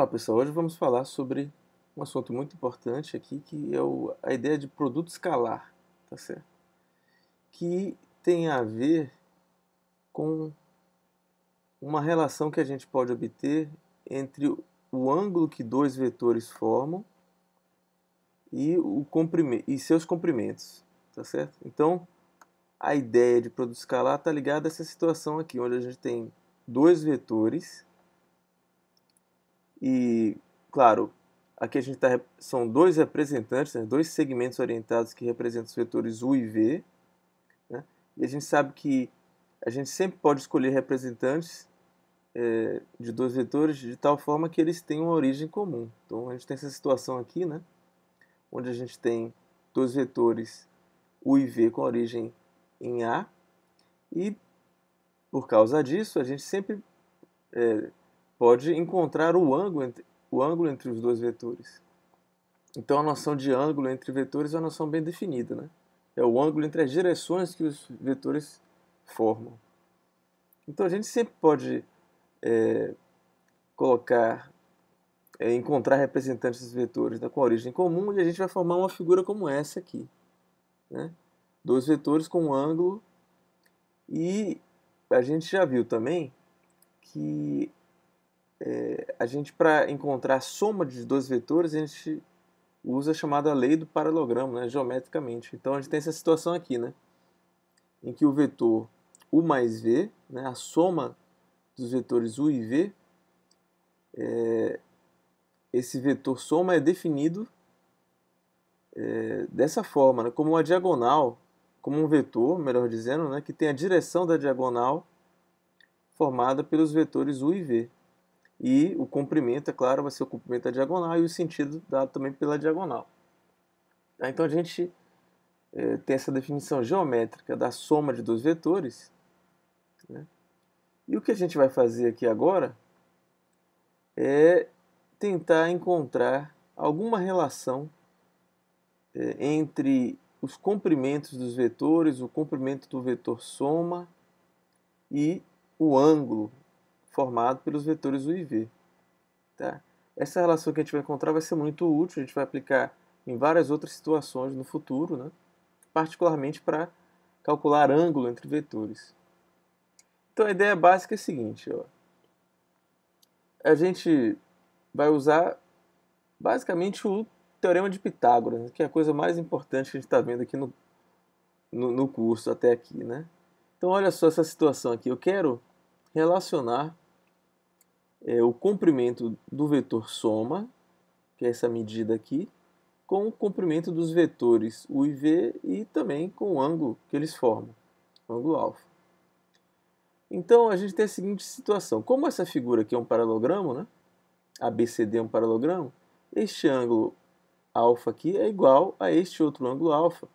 Olá pessoal, hoje vamos falar sobre um assunto muito importante aqui que é o, a ideia de produto escalar, tá certo? Que tem a ver com uma relação que a gente pode obter entre o ângulo que dois vetores formam e, o comprime, e seus comprimentos, tá certo? Então, a ideia de produto escalar está ligada a essa situação aqui, onde a gente tem dois vetores e, claro, aqui a gente tá, são dois representantes, né, dois segmentos orientados que representam os vetores U e V. Né, e a gente sabe que a gente sempre pode escolher representantes é, de dois vetores de tal forma que eles tenham uma origem comum. Então a gente tem essa situação aqui, né, onde a gente tem dois vetores U e V com origem em A, e por causa disso a gente sempre é, pode encontrar o ângulo entre, o ângulo entre os dois vetores. Então a noção de ângulo entre vetores é uma noção bem definida, né? É o ângulo entre as direções que os vetores formam. Então a gente sempre pode é, colocar, é, encontrar representantes dos vetores né, com origem comum e a gente vai formar uma figura como essa aqui. Né? Dois vetores com um ângulo e a gente já viu também que é, a gente para encontrar a soma de dois vetores, a gente usa a chamada lei do paralelogramo, né, geometricamente. Então a gente tem essa situação aqui, né, em que o vetor U mais V, né, a soma dos vetores U e V, é, esse vetor soma é definido é, dessa forma, né, como uma diagonal, como um vetor, melhor dizendo, né, que tem a direção da diagonal formada pelos vetores U e V. E o comprimento, é claro, vai ser o comprimento da diagonal e o sentido dado também pela diagonal. Ah, então a gente é, tem essa definição geométrica da soma de dois vetores. Né? E o que a gente vai fazer aqui agora é tentar encontrar alguma relação é, entre os comprimentos dos vetores, o comprimento do vetor soma e o ângulo formado pelos vetores u v, Tá? Essa relação que a gente vai encontrar vai ser muito útil, a gente vai aplicar em várias outras situações no futuro, né? particularmente para calcular ângulo entre vetores. Então a ideia básica é a seguinte, ó. a gente vai usar basicamente o Teorema de Pitágoras, que é a coisa mais importante que a gente está vendo aqui no, no, no curso até aqui. Né? Então olha só essa situação aqui, eu quero relacionar é, o comprimento do vetor soma, que é essa medida aqui, com o comprimento dos vetores U e V e também com o ângulo que eles formam, ângulo alfa. Então a gente tem a seguinte situação, como essa figura aqui é um paralogramo, né? ABCD é um paralogramo, este ângulo alfa aqui é igual a este outro ângulo alfa,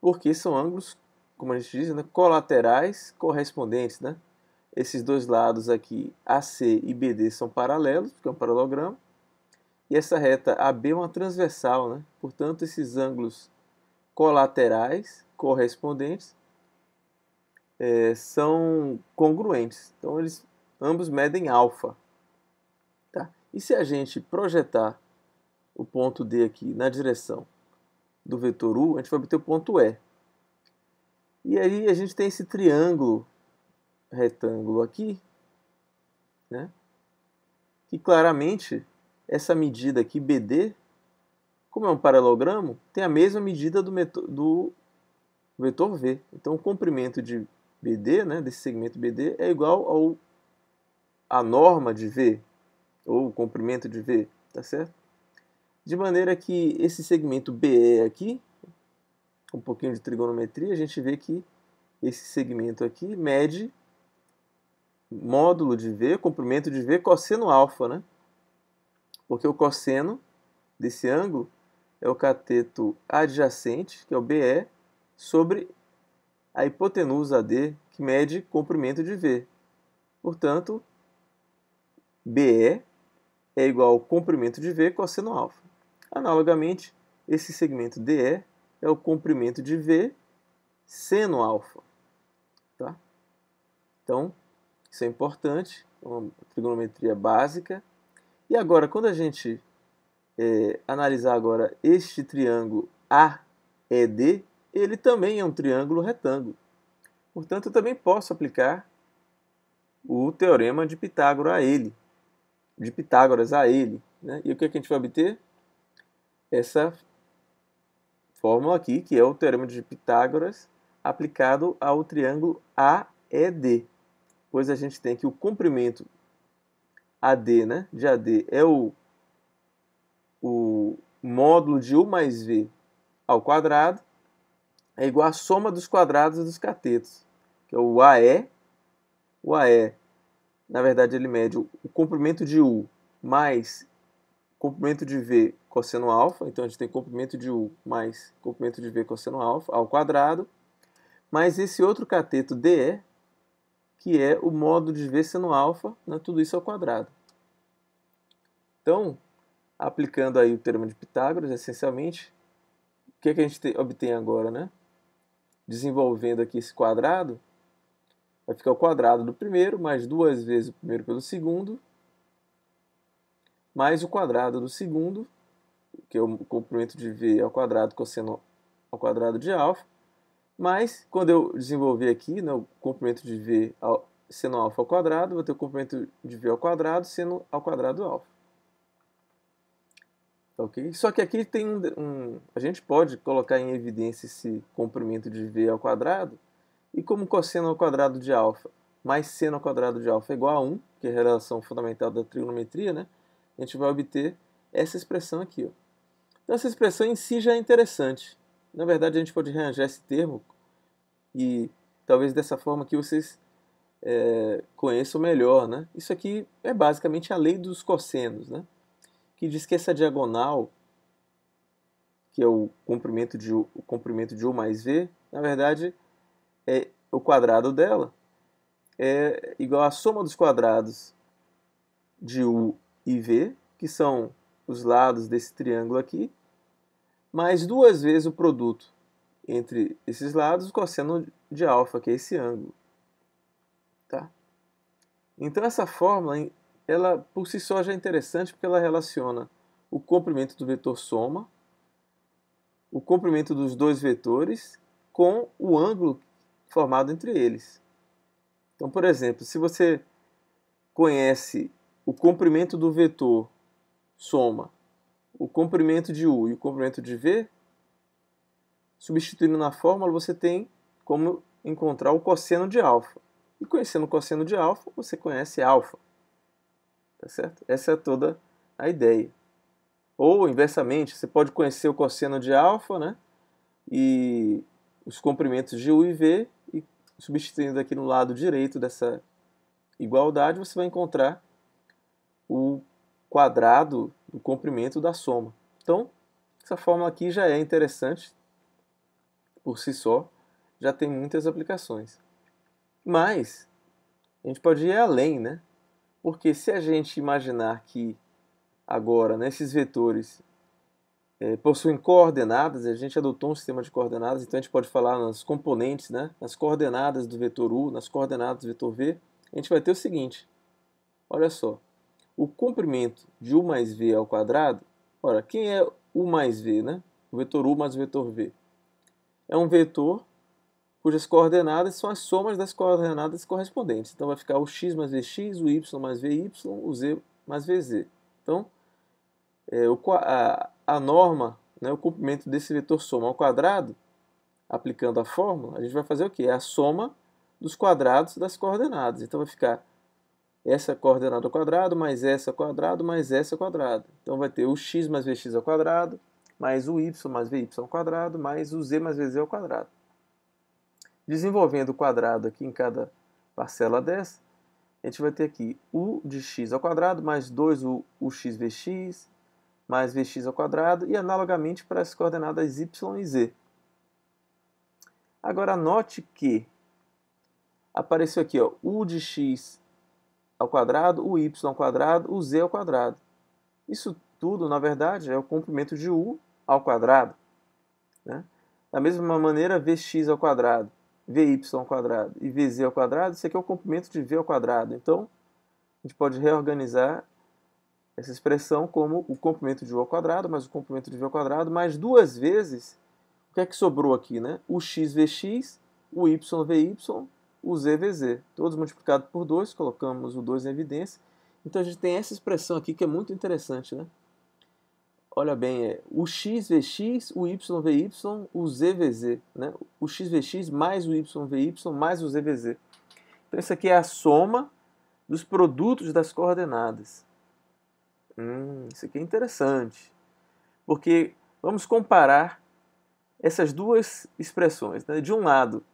porque são ângulos, como a gente diz, né? colaterais correspondentes, né? Esses dois lados aqui, AC e BD, são paralelos, porque é um paralelogramo. E essa reta AB é uma transversal, né? Portanto, esses ângulos colaterais correspondentes é, são congruentes. Então, eles ambos medem alfa. Tá? E se a gente projetar o ponto D aqui na direção do vetor U, a gente vai obter o ponto E. E aí a gente tem esse triângulo retângulo aqui, né? que claramente essa medida aqui, BD, como é um paralelogramo, tem a mesma medida do, do vetor V. Então o comprimento de BD, né, desse segmento BD, é igual ao a norma de V, ou o comprimento de V, tá certo? De maneira que esse segmento BE aqui, um pouquinho de trigonometria, a gente vê que esse segmento aqui mede módulo de V, comprimento de V, cosseno alfa, né? Porque o cosseno desse ângulo é o cateto adjacente, que é o BE, sobre a hipotenusa AD, que mede comprimento de V. Portanto, BE é igual ao comprimento de V cosseno alfa. Analogamente, esse segmento DE é o comprimento de V seno alfa. Tá? Então, isso é importante, é uma trigonometria básica. E agora, quando a gente é, analisar agora este triângulo AED, ele também é um triângulo retângulo. Portanto, eu também posso aplicar o teorema de Pitágoras a ele, de Pitágoras a ele. Né? E o que, é que a gente vai obter? Essa fórmula aqui, que é o teorema de Pitágoras aplicado ao triângulo AED pois a gente tem que o comprimento AD, né, de AD é o, o módulo de U mais V ao quadrado, é igual à soma dos quadrados dos catetos, que é o AE. O AE, na verdade, ele mede o comprimento de U mais comprimento de V cosseno alfa, então a gente tem comprimento de U mais comprimento de V cosseno alfa ao quadrado, mais esse outro cateto DE, que é o modo de V seno alfa, né, tudo isso ao quadrado. Então, aplicando aí o termo de Pitágoras, essencialmente, o que, é que a gente obtém agora? Né? Desenvolvendo aqui esse quadrado, vai ficar o quadrado do primeiro, mais duas vezes o primeiro pelo segundo, mais o quadrado do segundo, que é o comprimento de V ao quadrado cosseno ao quadrado de alfa, mas, quando eu desenvolver aqui, né, o comprimento de V ao, sendo alfa ao quadrado, vou ter o comprimento de V ao quadrado sendo ao quadrado alfa. Tá okay? Só que aqui tem um, um, a gente pode colocar em evidência esse comprimento de V ao quadrado, e como cosseno ao quadrado de alfa mais seno ao quadrado de alfa é igual a 1, que é a relação fundamental da trigonometria, né? a gente vai obter essa expressão aqui. Ó. Então essa expressão em si já é interessante. Na verdade, a gente pode rearranjar esse termo e talvez dessa forma que vocês é, conheçam melhor, né? Isso aqui é basicamente a lei dos cossenos, né? Que diz que essa diagonal, que é o comprimento de U, o comprimento de U mais V, na verdade, é o quadrado dela é igual à soma dos quadrados de U e V, que são os lados desse triângulo aqui, mais duas vezes o produto entre esses lados, o cosseno de alfa, que é esse ângulo. Tá? Então essa fórmula, ela por si só já é interessante porque ela relaciona o comprimento do vetor soma, o comprimento dos dois vetores com o ângulo formado entre eles. Então, por exemplo, se você conhece o comprimento do vetor soma o comprimento de U e o comprimento de V, substituindo na fórmula, você tem como encontrar o cosseno de alfa. E conhecendo o cosseno de alfa, você conhece alfa. Tá certo? Essa é toda a ideia. Ou, inversamente, você pode conhecer o cosseno de alfa, né? E os comprimentos de U e V, e substituindo aqui no lado direito dessa igualdade, você vai encontrar o quadrado do comprimento da soma. Então, essa fórmula aqui já é interessante por si só, já tem muitas aplicações. Mas a gente pode ir além, né? Porque se a gente imaginar que agora esses vetores é, possuem coordenadas, a gente adotou um sistema de coordenadas, então a gente pode falar nas componentes, né? nas coordenadas do vetor U, nas coordenadas do vetor V, a gente vai ter o seguinte, olha só, o comprimento de u mais v ao quadrado, ora, quem é u mais v, né? O vetor u mais o vetor v. É um vetor cujas coordenadas são as somas das coordenadas correspondentes. Então vai ficar o x mais vx, o y mais vy, o z mais vz. Então, é, o, a, a norma, né, o comprimento desse vetor soma ao quadrado, aplicando a fórmula, a gente vai fazer o quê? É a soma dos quadrados das coordenadas. Então vai ficar essa coordenada ao quadrado, mais essa ao quadrado, mais essa ao quadrado. Então vai ter o x mais vx ao quadrado, mais o y mais vy ao quadrado, mais o z mais vz ao quadrado. Desenvolvendo o quadrado aqui em cada parcela dessa, a gente vai ter aqui u de x ao quadrado mais 2 u, u x vx mais vx ao quadrado e analogamente para as coordenadas y e z. Agora note que apareceu aqui ó, u de x ao quadrado, o y ao quadrado, o z ao quadrado. Isso tudo, na verdade, é o comprimento de u ao quadrado. Né? Da mesma maneira, vx ao quadrado, vy ao quadrado e vz ao quadrado, isso aqui é o comprimento de v ao quadrado. Então, a gente pode reorganizar essa expressão como o comprimento de u ao quadrado mais o comprimento de v ao quadrado mais duas vezes o que é que sobrou aqui, né? O x vx, o y vy o ZVZ. Todos multiplicados por 2, colocamos o 2 em evidência. Então a gente tem essa expressão aqui que é muito interessante, né? Olha bem, é o xvx, o yvy, o zvz, né? O xvx mais o yvy mais o zvz. Então isso aqui é a soma dos produtos das coordenadas. Hum, isso aqui é interessante, porque vamos comparar essas duas expressões. Né? De um lado,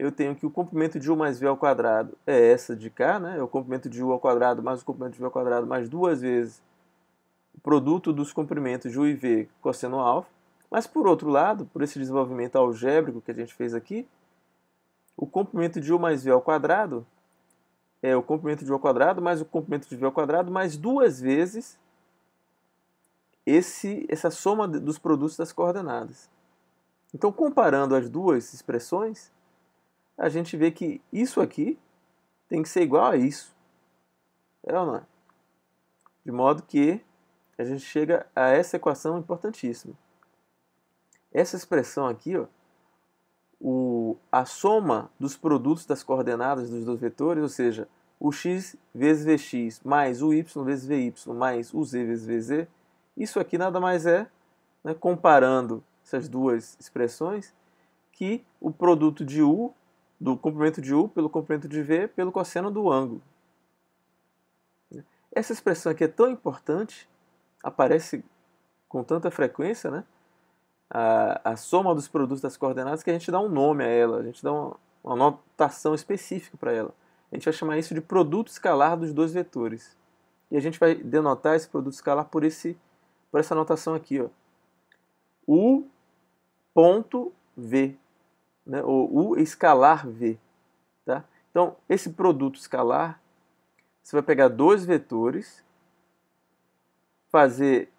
eu tenho que o comprimento de U mais V ao quadrado é essa de cá, né? É o comprimento de U ao quadrado mais o comprimento de V ao quadrado mais duas vezes o produto dos comprimentos de U e V cosseno alfa. Mas, por outro lado, por esse desenvolvimento algébrico que a gente fez aqui, o comprimento de U mais V ao quadrado é o comprimento de U ao quadrado mais o comprimento de V ao quadrado mais duas vezes esse, essa soma dos produtos das coordenadas. Então, comparando as duas expressões, a gente vê que isso aqui tem que ser igual a isso. É ou não é? De modo que a gente chega a essa equação importantíssima. Essa expressão aqui, ó, o, a soma dos produtos das coordenadas dos dois vetores, ou seja, o x vezes vx mais o y vezes vy mais o z vezes vz, isso aqui nada mais é, né, comparando essas duas expressões, que o produto de u do comprimento de U pelo comprimento de V pelo cosseno do ângulo. Essa expressão aqui é tão importante, aparece com tanta frequência, né? A, a soma dos produtos das coordenadas que a gente dá um nome a ela, a gente dá uma, uma notação específica para ela. A gente vai chamar isso de produto escalar dos dois vetores. E a gente vai denotar esse produto escalar por, esse, por essa notação aqui, ó. U ponto V né, U escalar V. Tá? Então, esse produto escalar, você vai pegar dois vetores, fazer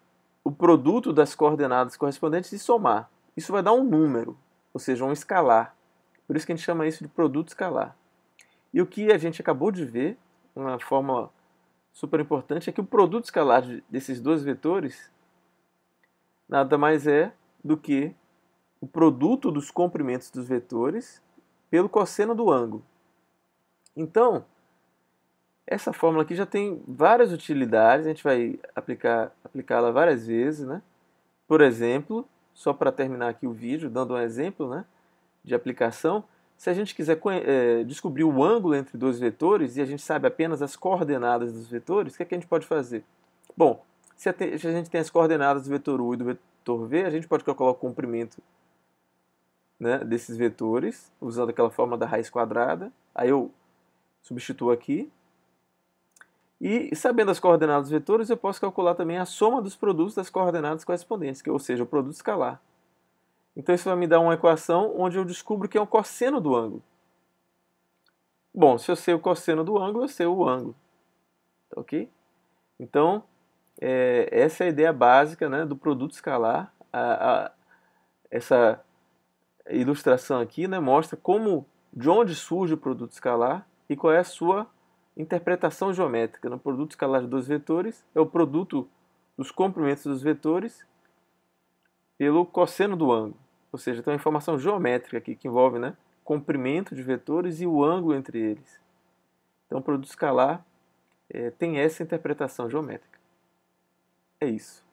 o produto das coordenadas correspondentes e somar. Isso vai dar um número, ou seja, um escalar. Por isso que a gente chama isso de produto escalar. E o que a gente acabou de ver, uma forma super importante, é que o produto escalar desses dois vetores nada mais é do que o produto dos comprimentos dos vetores pelo cosseno do ângulo. Então, essa fórmula aqui já tem várias utilidades, a gente vai aplicar aplicá-la várias vezes, né? Por exemplo, só para terminar aqui o vídeo, dando um exemplo, né, de aplicação, se a gente quiser é, descobrir o ângulo entre dois vetores e a gente sabe apenas as coordenadas dos vetores, o que, é que a gente pode fazer? Bom, se a gente tem as coordenadas do vetor U e do vetor V, a gente pode calcular o comprimento né, desses vetores, usando aquela forma da raiz quadrada. Aí eu substituo aqui. E sabendo as coordenadas dos vetores, eu posso calcular também a soma dos produtos das coordenadas correspondentes, que, ou seja, o produto escalar. Então isso vai me dar uma equação onde eu descubro que é o cosseno do ângulo. Bom, se eu sei o cosseno do ângulo, eu sei o ângulo. Tá ok? Então, é, essa é a ideia básica né, do produto escalar. A, a, essa ilustração aqui né, mostra como de onde surge o produto escalar e qual é a sua interpretação geométrica. No né. produto escalar de dois vetores é o produto dos comprimentos dos vetores pelo cosseno do ângulo. Ou seja, tem uma informação geométrica aqui que envolve né, comprimento de vetores e o ângulo entre eles. Então o produto escalar é, tem essa interpretação geométrica. É isso.